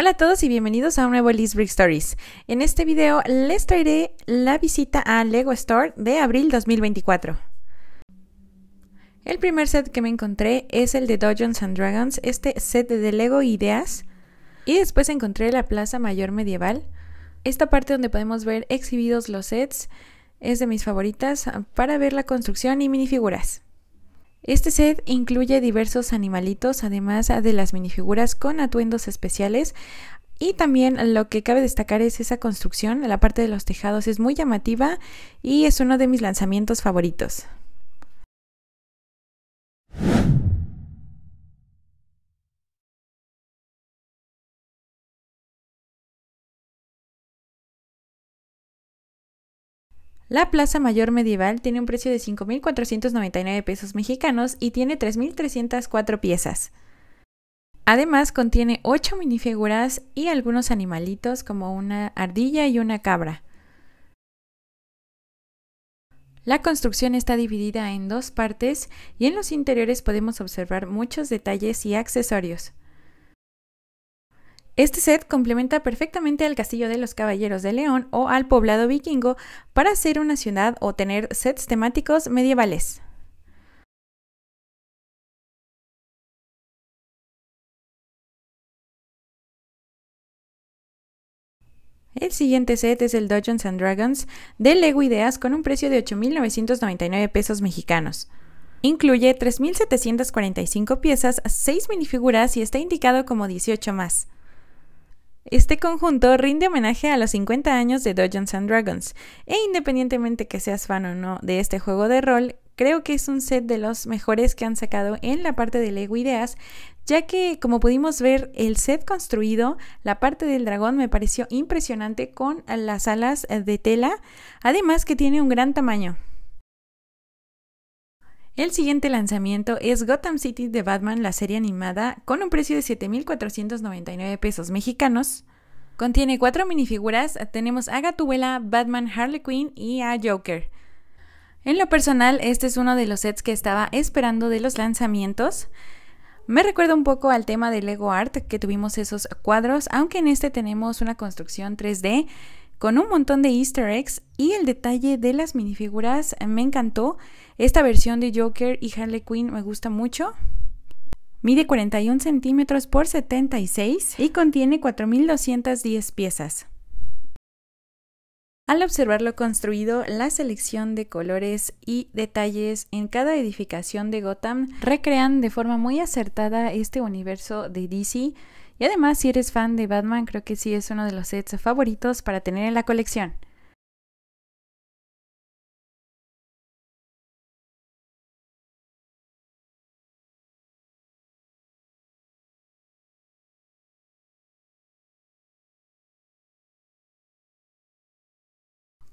Hola a todos y bienvenidos a un nuevo list Brick Stories. En este video les traeré la visita a Lego Store de abril 2024. El primer set que me encontré es el de Dungeons and Dragons, este set de Lego Ideas. Y después encontré la Plaza Mayor Medieval. Esta parte donde podemos ver exhibidos los sets es de mis favoritas para ver la construcción y minifiguras. Este set incluye diversos animalitos, además de las minifiguras con atuendos especiales. Y también lo que cabe destacar es esa construcción, la parte de los tejados es muy llamativa y es uno de mis lanzamientos favoritos. La Plaza Mayor Medieval tiene un precio de 5.499 pesos mexicanos y tiene 3.304 piezas. Además contiene 8 minifiguras y algunos animalitos como una ardilla y una cabra. La construcción está dividida en dos partes y en los interiores podemos observar muchos detalles y accesorios. Este set complementa perfectamente al castillo de los Caballeros de León o al poblado vikingo para ser una ciudad o tener sets temáticos medievales. El siguiente set es el Dungeons and Dragons de Lego Ideas con un precio de 8.999 pesos mexicanos. Incluye 3.745 piezas, 6 minifiguras y está indicado como 18 más. Este conjunto rinde homenaje a los 50 años de Dungeons and Dragons, e independientemente que seas fan o no de este juego de rol, creo que es un set de los mejores que han sacado en la parte de Lego Ideas, ya que como pudimos ver el set construido, la parte del dragón me pareció impresionante con las alas de tela, además que tiene un gran tamaño. El siguiente lanzamiento es Gotham City de Batman, la serie animada, con un precio de 7.499 pesos mexicanos. Contiene cuatro minifiguras, tenemos a Gatubela, Batman, Harley Quinn y a Joker. En lo personal, este es uno de los sets que estaba esperando de los lanzamientos. Me recuerda un poco al tema de Lego Art, que tuvimos esos cuadros, aunque en este tenemos una construcción 3D con un montón de easter eggs y el detalle de las minifiguras me encantó. Esta versión de Joker y Harley Quinn me gusta mucho. Mide 41 centímetros por 76 y contiene 4.210 piezas. Al observar lo construido, la selección de colores y detalles en cada edificación de Gotham recrean de forma muy acertada este universo de DC. Y además, si eres fan de Batman, creo que sí es uno de los sets favoritos para tener en la colección.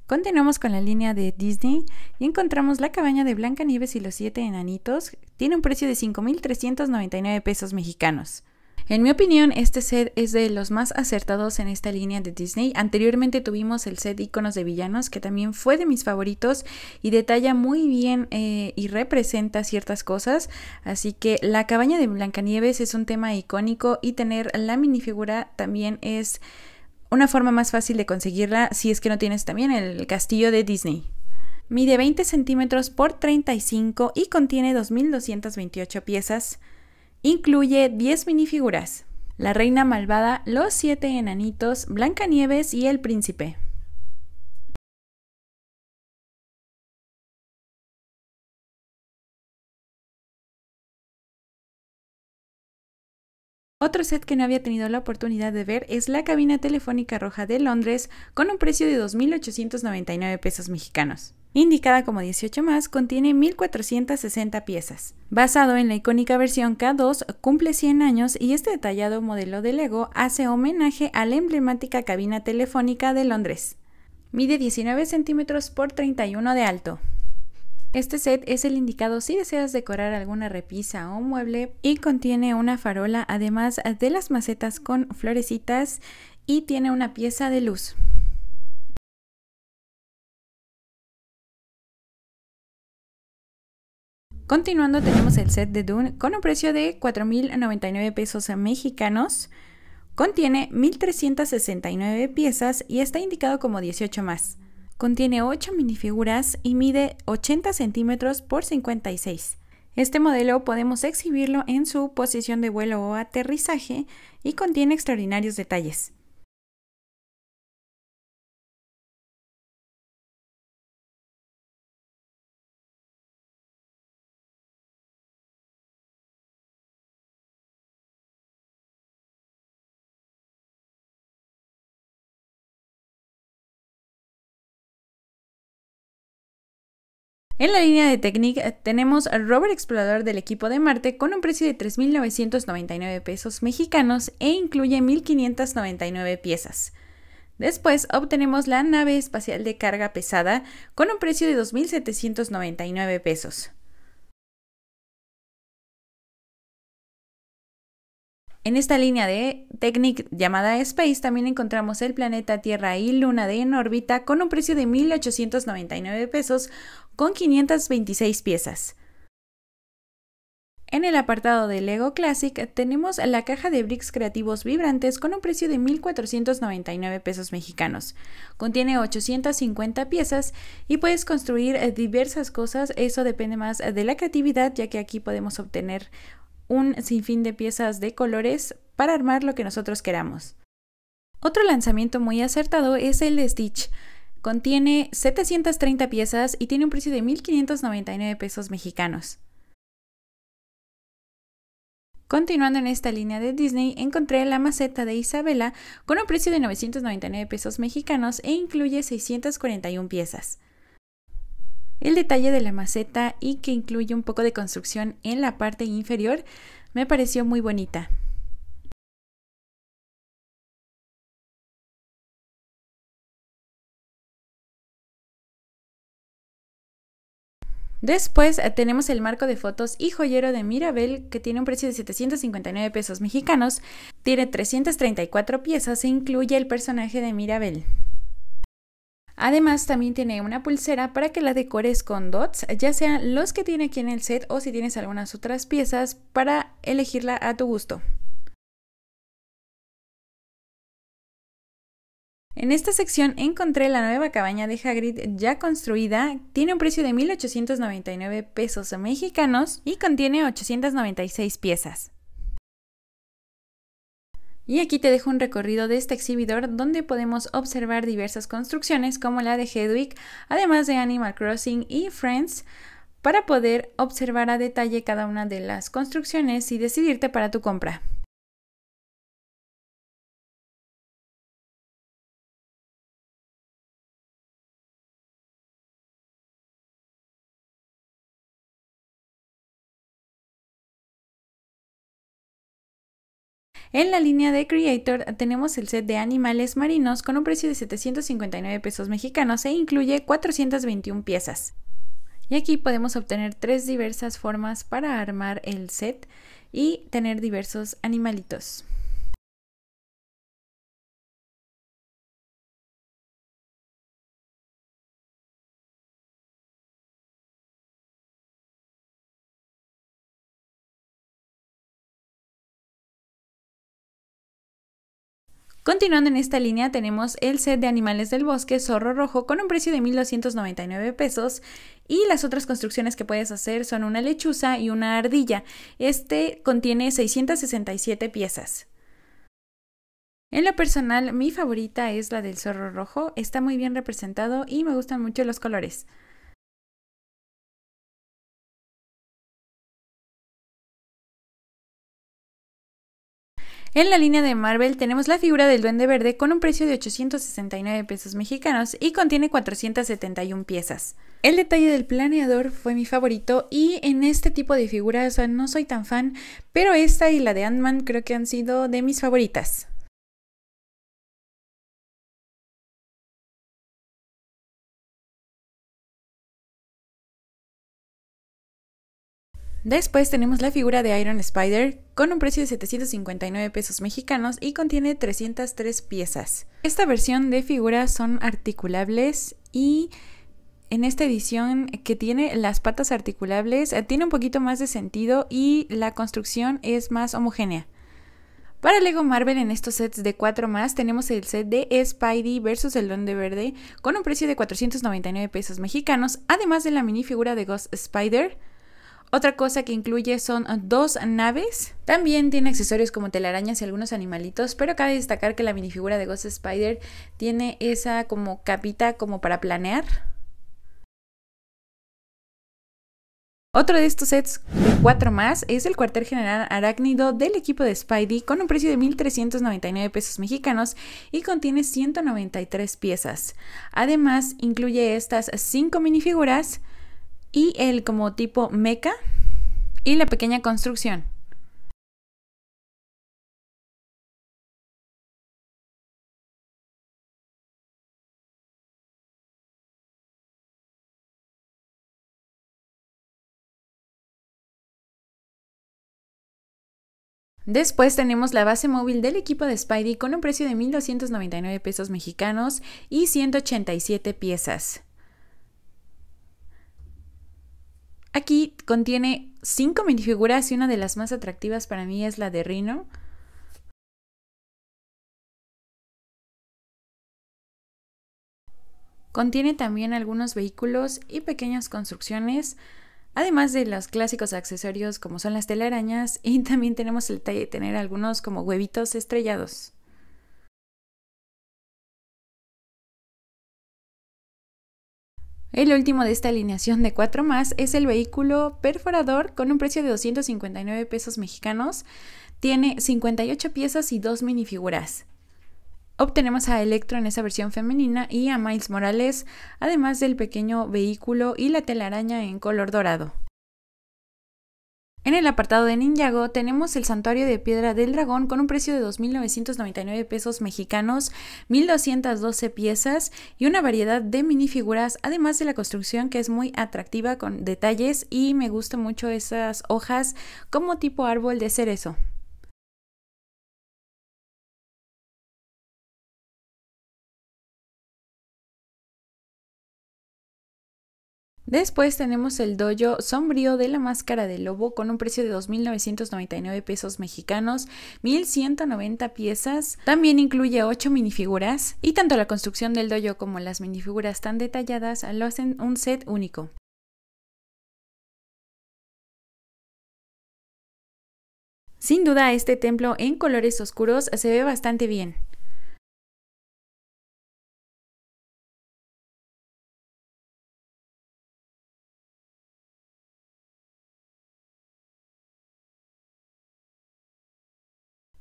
Continuamos con la línea de Disney y encontramos La cabaña de Blancanieves y los siete enanitos. Tiene un precio de 5.399 pesos mexicanos. En mi opinión, este set es de los más acertados en esta línea de Disney. Anteriormente tuvimos el set Iconos de Villanos, que también fue de mis favoritos y detalla muy bien eh, y representa ciertas cosas. Así que la cabaña de Blancanieves es un tema icónico y tener la minifigura también es una forma más fácil de conseguirla si es que no tienes también el castillo de Disney. Mide 20 centímetros por 35 y contiene 2.228 piezas. Incluye 10 minifiguras. La reina malvada, los siete enanitos, Blancanieves y el príncipe. Otro set que no había tenido la oportunidad de ver es la cabina telefónica roja de Londres con un precio de 2.899 pesos mexicanos. Indicada como 18 más, contiene 1.460 piezas. Basado en la icónica versión K2, cumple 100 años y este detallado modelo de Lego hace homenaje a la emblemática cabina telefónica de Londres. Mide 19 centímetros por 31 de alto. Este set es el indicado si deseas decorar alguna repisa o mueble y contiene una farola además de las macetas con florecitas y tiene una pieza de luz. Continuando tenemos el set de Dune con un precio de 4.099 pesos mexicanos. Contiene 1.369 piezas y está indicado como 18 más. Contiene 8 minifiguras y mide 80 centímetros por 56. Este modelo podemos exhibirlo en su posición de vuelo o aterrizaje y contiene extraordinarios detalles. En la línea de Technic eh, tenemos al rover explorador del equipo de Marte con un precio de 3.999 pesos mexicanos e incluye 1.599 piezas. Después obtenemos la nave espacial de carga pesada con un precio de 2.799 pesos. En esta línea de Technic llamada Space también encontramos el planeta Tierra y Luna de en órbita con un precio de 1.899 pesos con 526 piezas. En el apartado de Lego Classic tenemos la caja de bricks creativos vibrantes con un precio de 1.499 pesos mexicanos. Contiene 850 piezas y puedes construir diversas cosas, eso depende más de la creatividad ya que aquí podemos obtener un sinfín de piezas de colores para armar lo que nosotros queramos. Otro lanzamiento muy acertado es el de Stitch. Contiene 730 piezas y tiene un precio de 1.599 pesos mexicanos. Continuando en esta línea de Disney, encontré la maceta de Isabela con un precio de 999 pesos mexicanos e incluye 641 piezas. El detalle de la maceta y que incluye un poco de construcción en la parte inferior me pareció muy bonita. Después eh, tenemos el marco de fotos y joyero de Mirabel que tiene un precio de 759 pesos mexicanos, tiene 334 piezas e incluye el personaje de Mirabel. Además, también tiene una pulsera para que la decores con dots, ya sean los que tiene aquí en el set o si tienes algunas otras piezas para elegirla a tu gusto. En esta sección encontré la nueva cabaña de Hagrid ya construida, tiene un precio de 1.899 pesos mexicanos y contiene 896 piezas. Y aquí te dejo un recorrido de este exhibidor donde podemos observar diversas construcciones como la de Hedwig, además de Animal Crossing y Friends, para poder observar a detalle cada una de las construcciones y decidirte para tu compra. En la línea de Creator tenemos el set de animales marinos con un precio de 759 pesos mexicanos e incluye 421 piezas. Y aquí podemos obtener tres diversas formas para armar el set y tener diversos animalitos. Continuando en esta línea tenemos el set de animales del bosque zorro rojo con un precio de 1.299 pesos y las otras construcciones que puedes hacer son una lechuza y una ardilla. Este contiene 667 piezas. En lo personal, mi favorita es la del zorro rojo, está muy bien representado y me gustan mucho los colores. En la línea de Marvel tenemos la figura del Duende Verde con un precio de 869 pesos mexicanos y contiene 471 piezas. El detalle del planeador fue mi favorito y en este tipo de figuras no soy tan fan, pero esta y la de Ant-Man creo que han sido de mis favoritas. Después tenemos la figura de Iron Spider con un precio de 759 pesos mexicanos y contiene 303 piezas. Esta versión de figuras son articulables y en esta edición que tiene las patas articulables eh, tiene un poquito más de sentido y la construcción es más homogénea. Para Lego Marvel en estos sets de 4 más tenemos el set de Spidey versus el Don de Verde con un precio de 499 pesos mexicanos, además de la minifigura de Ghost Spider otra cosa que incluye son ah, dos naves. También tiene accesorios como telarañas y algunos animalitos, pero cabe destacar que la minifigura de Ghost Spider tiene esa como capita como para planear. Otro de estos sets cuatro más es el cuartel general arácnido del equipo de Spidey con un precio de 1.399 pesos mexicanos y contiene 193 piezas. Además incluye estas cinco minifiguras, y el como tipo meca y la pequeña construcción. Después tenemos la base móvil del equipo de Spidey con un precio de 1.299 pesos mexicanos y 187 piezas. Aquí contiene cinco minifiguras y una de las más atractivas para mí es la de Rino. Contiene también algunos vehículos y pequeñas construcciones, además de los clásicos accesorios como son las telarañas y también tenemos el detalle de tener algunos como huevitos estrellados. El último de esta alineación de 4 más es el vehículo perforador con un precio de 259 pesos mexicanos. Tiene 58 piezas y dos minifiguras. Obtenemos a Electro en esa versión femenina y a Miles Morales, además del pequeño vehículo y la telaraña en color dorado. En el apartado de Ninjago tenemos el santuario de piedra del dragón con un precio de 2.999 pesos mexicanos, 1.212 piezas y una variedad de minifiguras, además de la construcción que es muy atractiva con detalles y me gusta mucho esas hojas como tipo árbol de cerezo. Después tenemos el dojo sombrío de la máscara de lobo con un precio de 2.999 pesos mexicanos, 1.190 piezas. También incluye 8 minifiguras y tanto la construcción del dojo como las minifiguras tan detalladas lo hacen un set único. Sin duda este templo en colores oscuros se ve bastante bien.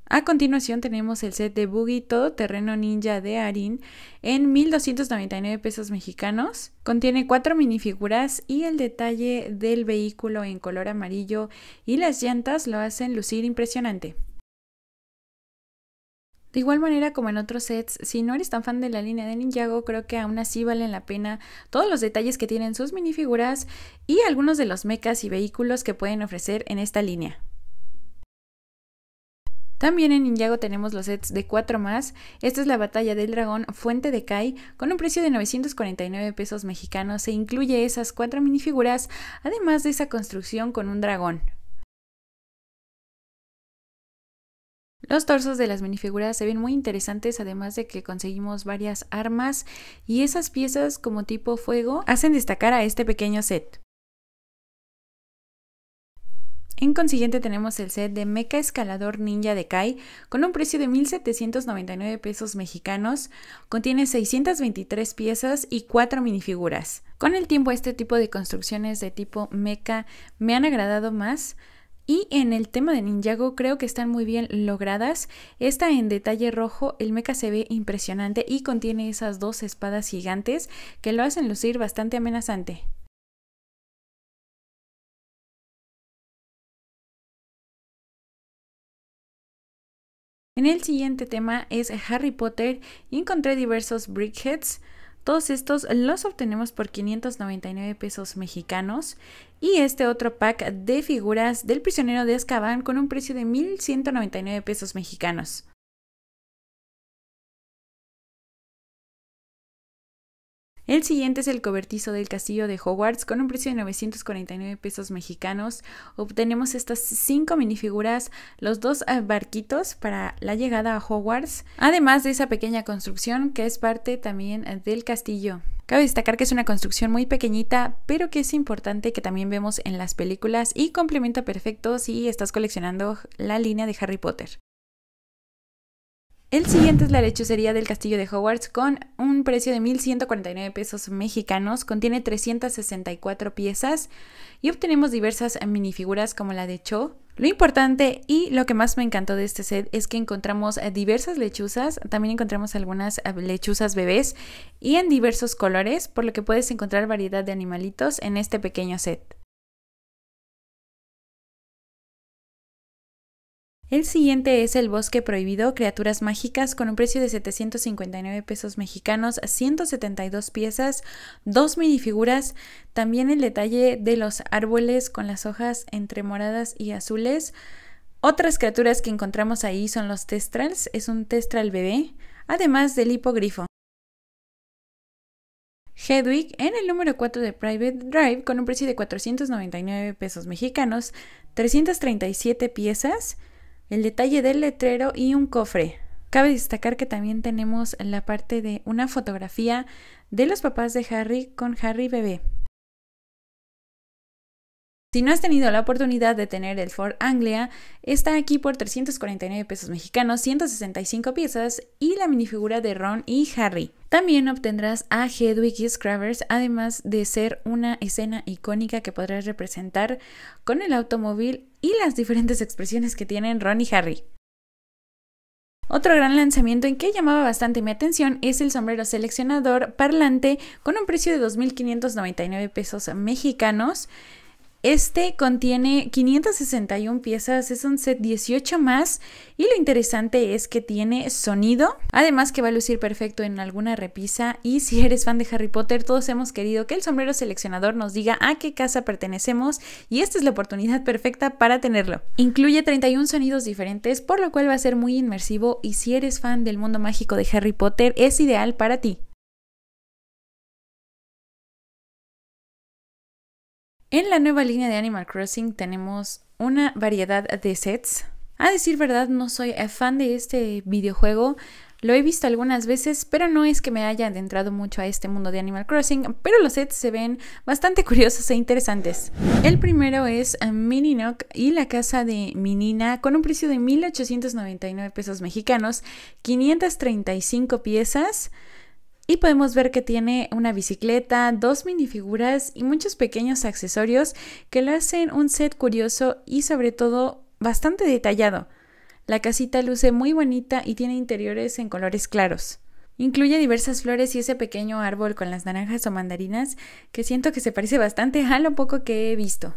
A continuación tenemos el set de Boogie Terreno Ninja de Arin en 1299 pesos mexicanos. Contiene cuatro minifiguras y el detalle del vehículo en color amarillo y las llantas lo hacen lucir impresionante. De igual manera como en otros sets, si no eres tan fan de la línea de Ninjago, creo que aún así valen la pena todos los detalles que tienen sus minifiguras y algunos de los mechas y vehículos que pueden ofrecer en esta línea. También en Ninjago tenemos los sets de 4 más. Esta es la batalla del dragón Fuente de Kai con un precio de 949 pesos mexicanos. Se incluye esas 4 minifiguras, además de esa construcción con un dragón. Los torsos de las minifiguras se ven muy interesantes, además de que conseguimos varias armas y esas piezas como tipo fuego hacen destacar a este pequeño set. En consiguiente tenemos el set de Mecha Escalador Ninja de Kai con un precio de 1.799 pesos mexicanos, contiene 623 piezas y 4 minifiguras. Con el tiempo este tipo de construcciones de tipo mecha me han agradado más, y en el tema de Ninjago creo que están muy bien logradas. Esta en detalle rojo, el mecha se ve impresionante y contiene esas dos espadas gigantes que lo hacen lucir bastante amenazante. En el siguiente tema es Harry Potter y encontré diversos brickheads. Todos estos los obtenemos por 599 pesos mexicanos. Y este otro pack de figuras del prisionero de Azkaban con un precio de 1199 pesos mexicanos. El siguiente es el cobertizo del castillo de Hogwarts con un precio de 949 pesos mexicanos. Obtenemos estas cinco minifiguras, los dos eh, barquitos para la llegada a Hogwarts, además de esa pequeña construcción que es parte también eh, del castillo. Cabe destacar que es una construcción muy pequeñita, pero que es importante que también vemos en las películas y complementa perfecto si estás coleccionando la línea de Harry Potter. El siguiente es la lechucería del Castillo de Hogwarts con un precio de 1.149 pesos mexicanos. Contiene 364 piezas y obtenemos diversas minifiguras como la de Cho. Lo importante y lo que más me encantó de este set es que encontramos diversas lechuzas, también encontramos algunas eh, lechuzas bebés y en diversos colores, por lo que puedes encontrar variedad de animalitos en este pequeño set. El siguiente es El Bosque Prohibido, Criaturas Mágicas, con un precio de 759 pesos mexicanos, 172 piezas, dos minifiguras, también el detalle de los árboles con las hojas entre moradas y azules. Otras criaturas que encontramos ahí son los testrals, es un testral bebé, además del hipogrifo. Hedwig en el número 4 de Private Drive con un precio de 499 pesos mexicanos, 337 piezas, el detalle del letrero y un cofre. Cabe destacar que también tenemos la parte de una fotografía de los papás de Harry con Harry bebé. Si no has tenido la oportunidad de tener el Ford Anglia, está aquí por 349 pesos mexicanos, 165 piezas y la minifigura de Ron y Harry. También obtendrás a Hedwig y Scravers, además de ser una escena icónica que podrás representar con el automóvil y las diferentes expresiones que tienen Ron y Harry. Otro gran lanzamiento en que llamaba bastante mi atención es el sombrero seleccionador parlante con un precio de 2.599 pesos mexicanos este contiene 561 piezas, es un set 18 más y lo interesante es que tiene sonido, además que va a lucir perfecto en alguna repisa y si eres fan de Harry Potter todos hemos querido que el sombrero seleccionador nos diga a qué casa pertenecemos y esta es la oportunidad perfecta para tenerlo. Incluye 31 sonidos diferentes por lo cual va a ser muy inmersivo y si eres fan del mundo mágico de Harry Potter es ideal para ti. En la nueva línea de Animal Crossing tenemos una variedad de sets. A decir verdad, no soy fan de este videojuego. Lo he visto algunas veces, pero no es que me haya adentrado mucho a este mundo de Animal Crossing, pero los sets se ven bastante curiosos e interesantes. El primero es eh, Mininok y la casa de Minina con un precio de 1.899 pesos mexicanos, 535 piezas. Y podemos ver que tiene una bicicleta, dos minifiguras y muchos pequeños accesorios que le hacen un set curioso y sobre todo bastante detallado. La casita luce muy bonita y tiene interiores en colores claros. Incluye diversas flores y ese pequeño árbol con las naranjas o mandarinas que siento que se parece bastante a lo poco que he visto.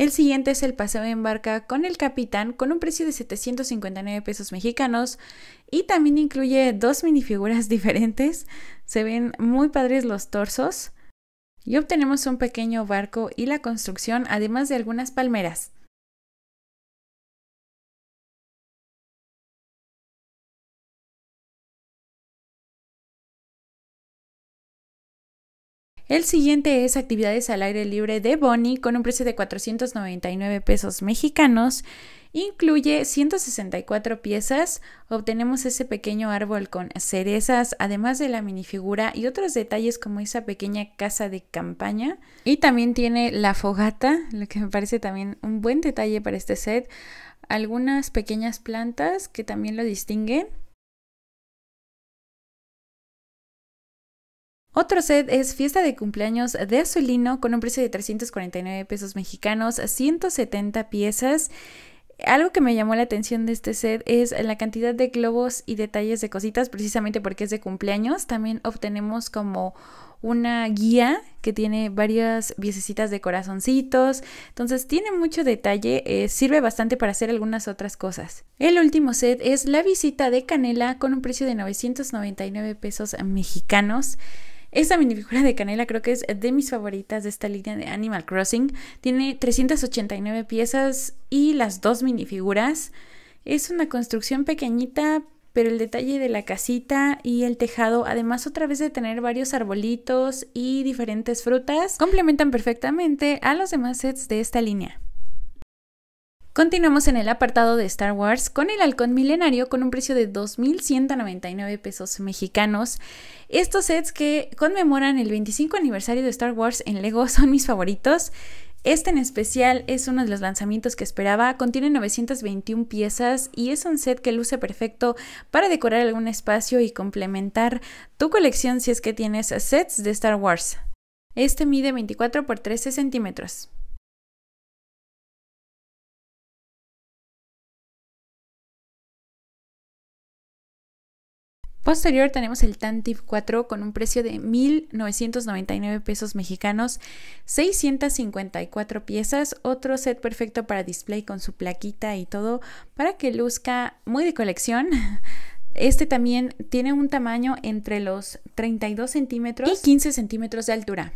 El siguiente es el paseo en barca con el capitán con un precio de 759 pesos mexicanos y también incluye dos minifiguras diferentes. Se ven muy padres los torsos. Y obtenemos un pequeño barco y la construcción, además de algunas palmeras. El siguiente es actividades al aire libre de Bonnie con un precio de 499 pesos mexicanos. Incluye 164 piezas, obtenemos ese pequeño árbol con cerezas, además de la minifigura y otros detalles como esa pequeña casa de campaña. Y también tiene la fogata, lo que me parece también un buen detalle para este set, algunas pequeñas plantas que también lo distinguen. Otro set es fiesta de cumpleaños de Azulino con un precio de 349 pesos mexicanos, 170 piezas. Algo que me llamó la atención de este set es la cantidad de globos y detalles de cositas, precisamente porque es de cumpleaños. También obtenemos como una guía que tiene varias piececitas de corazoncitos. Entonces tiene mucho detalle, eh, sirve bastante para hacer algunas otras cosas. El último set es la visita de canela con un precio de 999 pesos mexicanos. Esta minifigura de Canela creo que es de mis favoritas de esta línea de Animal Crossing. Tiene 389 piezas y las dos minifiguras. Es una construcción pequeñita, pero el detalle de la casita y el tejado, además otra vez de tener varios arbolitos y diferentes frutas, complementan perfectamente a los demás sets de esta línea. Continuamos en el apartado de Star Wars con el halcón milenario con un precio de 2.199 pesos mexicanos. Estos sets que conmemoran el 25 aniversario de Star Wars en Lego son mis favoritos. Este en especial es uno de los lanzamientos que esperaba, contiene 921 piezas y es un set que luce perfecto para decorar algún espacio y complementar tu colección si es que tienes sets de Star Wars. Este mide 24 x 13 centímetros. Posterior tenemos el Tantip 4 con un precio de 1.999 pesos mexicanos, 654 piezas, otro set perfecto para display con su plaquita y todo para que luzca muy de colección. Este también tiene un tamaño entre los 32 centímetros y 15 centímetros de altura.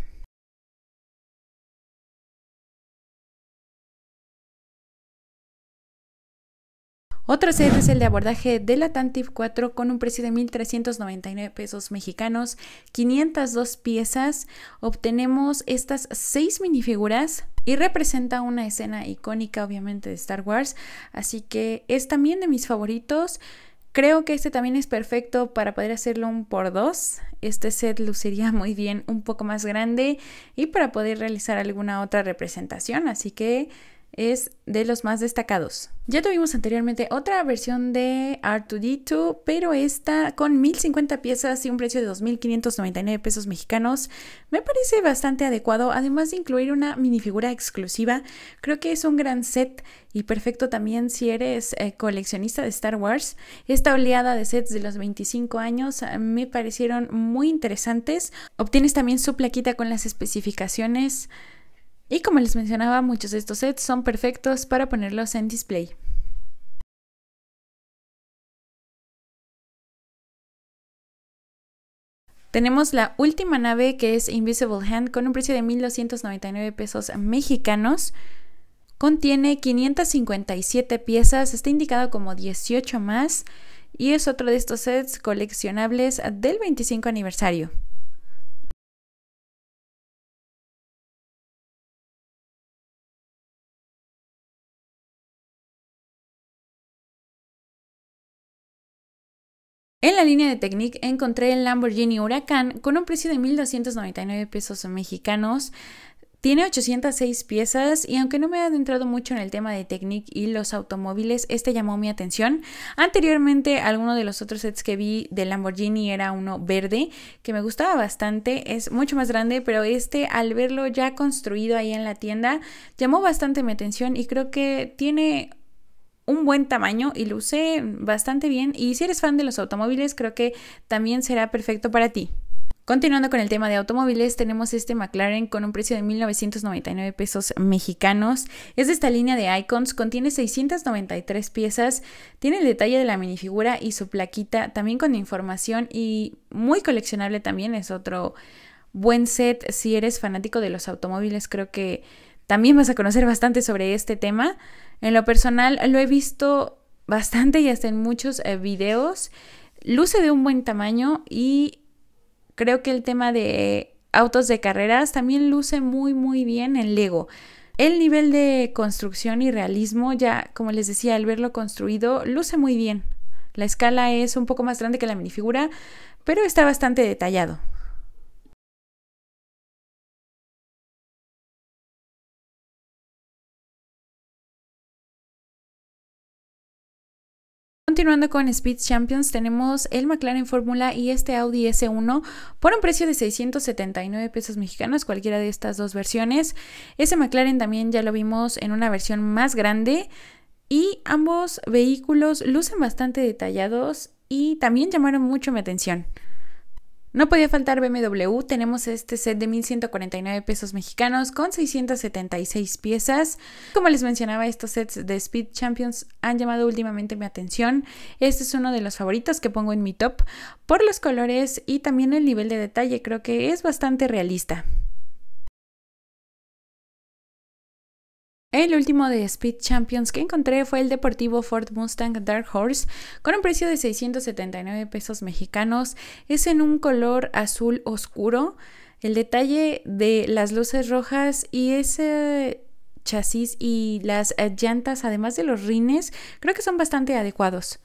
Otro set es el de abordaje de la Tantive 4 con un precio de 1.399 pesos mexicanos, 502 piezas. Obtenemos estas seis minifiguras y representa una escena icónica obviamente de Star Wars, así que es también de mis favoritos. Creo que este también es perfecto para poder hacerlo un por dos. Este set luciría muy bien un poco más grande y para poder realizar alguna otra representación, así que es de los más destacados. Ya tuvimos anteriormente otra versión de R2D2, pero esta con 1050 piezas y un precio de 2.599 pesos mexicanos me parece bastante adecuado, además de incluir una minifigura exclusiva. Creo que es un gran set y perfecto también si eres eh, coleccionista de Star Wars. Esta oleada de sets de los 25 años eh, me parecieron muy interesantes. Obtienes también su plaquita con las especificaciones y como les mencionaba, muchos de estos sets son perfectos para ponerlos en display. Tenemos la última nave que es Invisible Hand con un precio de 1.299 pesos mexicanos. Contiene 557 piezas, está indicado como 18 más y es otro de estos sets coleccionables del 25 aniversario. En la línea de Technic encontré el Lamborghini Huracán con un precio de 1.299 pesos mexicanos. Tiene 806 piezas y aunque no me he adentrado mucho en el tema de Technic y los automóviles, este llamó mi atención. Anteriormente, alguno de los otros sets que vi de Lamborghini era uno verde que me gustaba bastante, es mucho más grande, pero este al verlo ya construido ahí en la tienda llamó bastante mi atención y creo que tiene un buen tamaño y luce bastante bien. Y si eres fan de los automóviles, creo que también será perfecto para ti. Continuando con el tema de automóviles, tenemos este McLaren con un precio de 1.999 pesos mexicanos. Es de esta línea de Icons, contiene 693 piezas, tiene el detalle de la minifigura y su plaquita, también con información y muy coleccionable también, es otro buen set. Si eres fanático de los automóviles, creo que también vas a conocer bastante sobre este tema. En lo personal lo he visto bastante y hasta en muchos eh, videos. Luce de un buen tamaño y creo que el tema de autos de carreras también luce muy muy bien en Lego. El nivel de construcción y realismo ya, como les decía, al verlo construido, luce muy bien. La escala es un poco más grande que la minifigura, pero está bastante detallado. Continuando con Speed Champions, tenemos el McLaren Fórmula y este Audi S1 por un precio de 679 pesos mexicanos, cualquiera de estas dos versiones. Ese McLaren también ya lo vimos en una versión más grande y ambos vehículos lucen bastante detallados y también llamaron mucho mi atención. No podía faltar BMW, tenemos este set de 1149 pesos mexicanos con 676 piezas. Como les mencionaba, estos sets de Speed Champions han llamado últimamente mi atención. Este es uno de los favoritos que pongo en mi top por los colores y también el nivel de detalle, creo que es bastante realista. El último de Speed Champions que encontré fue el deportivo Ford Mustang Dark Horse con un precio de 679 pesos mexicanos. Es en un color azul oscuro. El detalle de las luces rojas y ese chasis y las llantas, además de los rines, creo que son bastante adecuados.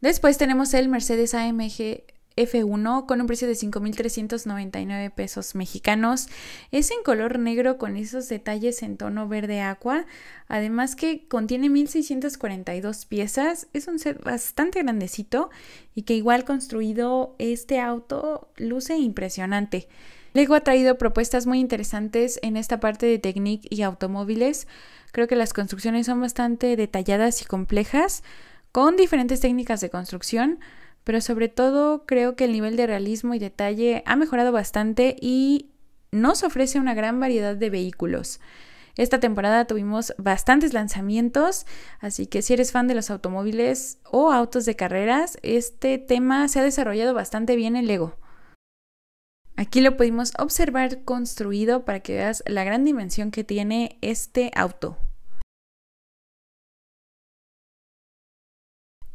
Después tenemos el Mercedes AMG F1 con un precio de 5.399 pesos mexicanos. Es en color negro con esos detalles en tono verde agua, además que contiene 1.642 piezas. Es un set bastante grandecito y que igual construido este auto luce impresionante. Lego ha traído propuestas muy interesantes en esta parte de Technic y automóviles. Creo que las construcciones son bastante detalladas y complejas, con diferentes técnicas de construcción pero sobre todo creo que el nivel de realismo y detalle ha mejorado bastante y nos ofrece una gran variedad de vehículos. Esta temporada tuvimos bastantes lanzamientos, así que si eres fan de los automóviles o autos de carreras, este tema se ha desarrollado bastante bien en Lego. Aquí lo pudimos observar construido para que veas la gran dimensión que tiene este auto.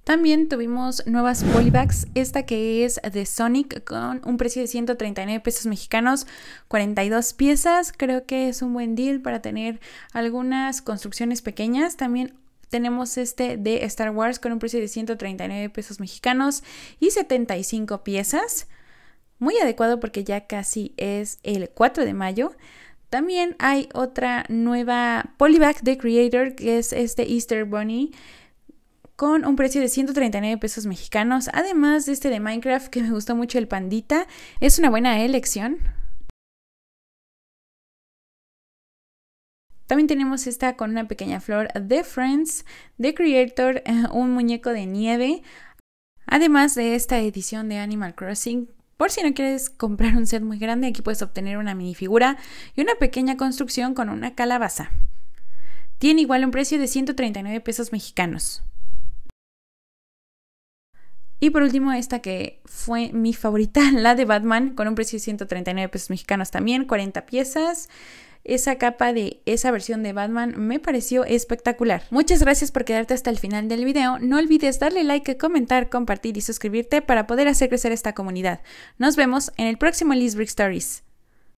También tuvimos nuevas polybags, esta que es de Sonic con un precio de 139 pesos mexicanos, 42 piezas, creo que es un buen deal para tener algunas construcciones pequeñas. También tenemos este de Star Wars con un precio de 139 pesos mexicanos y 75 piezas, muy adecuado porque ya casi es el 4 de mayo. También hay otra nueva polybag de Creator que es este Easter Bunny con un precio de 139 pesos mexicanos, además de este de Minecraft que me gustó mucho el pandita, es una buena elección. También tenemos esta con una pequeña flor de Friends, de Creator, eh, un muñeco de nieve, además de esta edición de Animal Crossing por si no quieres comprar un set muy grande, aquí puedes obtener una minifigura y una pequeña construcción con una calabaza. Tiene igual un precio de 139 pesos mexicanos. Y por último, esta que fue mi favorita, la de Batman, con un precio de 139 pesos mexicanos también, 40 piezas. Esa capa de esa versión de Batman me pareció espectacular. Muchas gracias por quedarte hasta el final del video. No olvides darle like, comentar, compartir y suscribirte para poder hacer crecer esta comunidad. Nos vemos en el próximo Liz Stories.